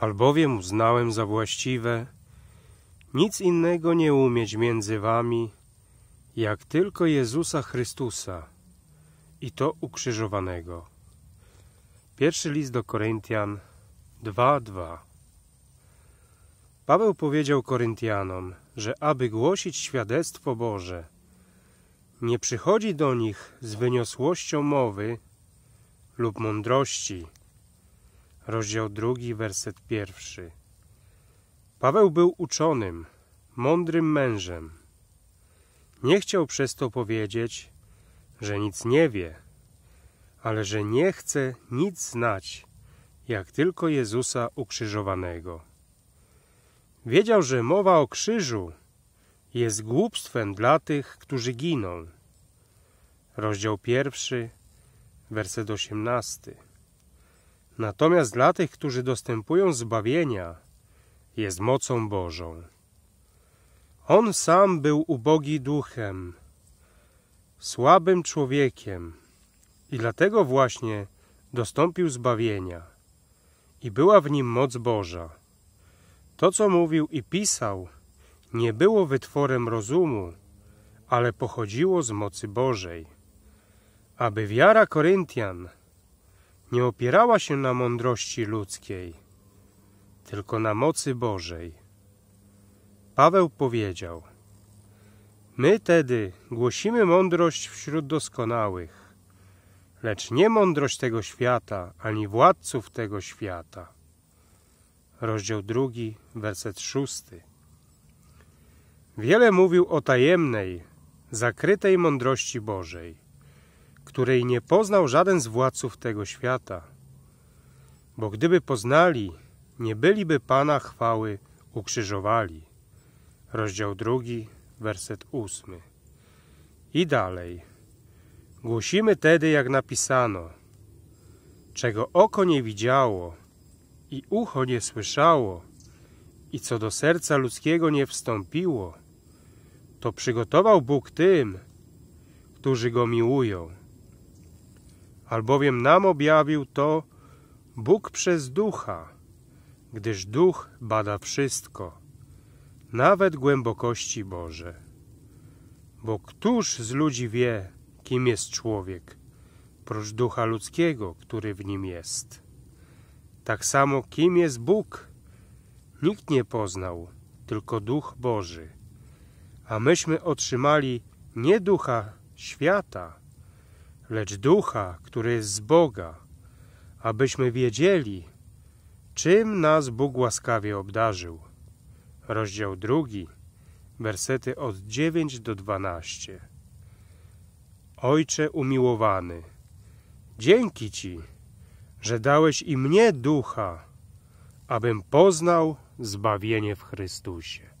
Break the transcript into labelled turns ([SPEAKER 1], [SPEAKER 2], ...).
[SPEAKER 1] albowiem uznałem za właściwe nic innego nie umieć między wami, jak tylko Jezusa Chrystusa i to ukrzyżowanego. Pierwszy list do Koryntian 2.2 Paweł powiedział Koryntianom, że aby głosić świadectwo Boże, nie przychodzi do nich z wyniosłością mowy lub mądrości, rozdział drugi, werset pierwszy. Paweł był uczonym, mądrym mężem. Nie chciał przez to powiedzieć, że nic nie wie, ale że nie chce nic znać, jak tylko Jezusa ukrzyżowanego. Wiedział, że mowa o krzyżu jest głupstwem dla tych, którzy giną. Rozdział pierwszy, werset osiemnasty. Natomiast dla tych, którzy dostępują zbawienia, jest mocą Bożą. On sam był ubogi duchem, słabym człowiekiem i dlatego właśnie dostąpił zbawienia i była w nim moc Boża. To, co mówił i pisał, nie było wytworem rozumu, ale pochodziło z mocy Bożej. Aby wiara Koryntian nie opierała się na mądrości ludzkiej, tylko na mocy Bożej. Paweł powiedział My tedy głosimy mądrość wśród doskonałych, lecz nie mądrość tego świata, ani władców tego świata. Rozdział drugi, werset szósty. Wiele mówił o tajemnej, zakrytej mądrości Bożej której nie poznał żaden z władców tego świata. Bo gdyby poznali, nie byliby Pana chwały ukrzyżowali. Rozdział drugi, werset ósmy. I dalej. Głosimy tedy, jak napisano, czego oko nie widziało i ucho nie słyszało i co do serca ludzkiego nie wstąpiło, to przygotował Bóg tym, którzy Go miłują albowiem nam objawił to Bóg przez Ducha, gdyż Duch bada wszystko, nawet głębokości Boże. Bo któż z ludzi wie, kim jest człowiek, prócz ducha ludzkiego, który w nim jest? Tak samo kim jest Bóg? Nikt nie poznał, tylko Duch Boży. A myśmy otrzymali nie ducha świata, lecz ducha, który jest z Boga, abyśmy wiedzieli, czym nas Bóg łaskawie obdarzył. Rozdział drugi, wersety od 9 do 12. Ojcze umiłowany, dzięki Ci, że dałeś i mnie ducha, abym poznał zbawienie w Chrystusie.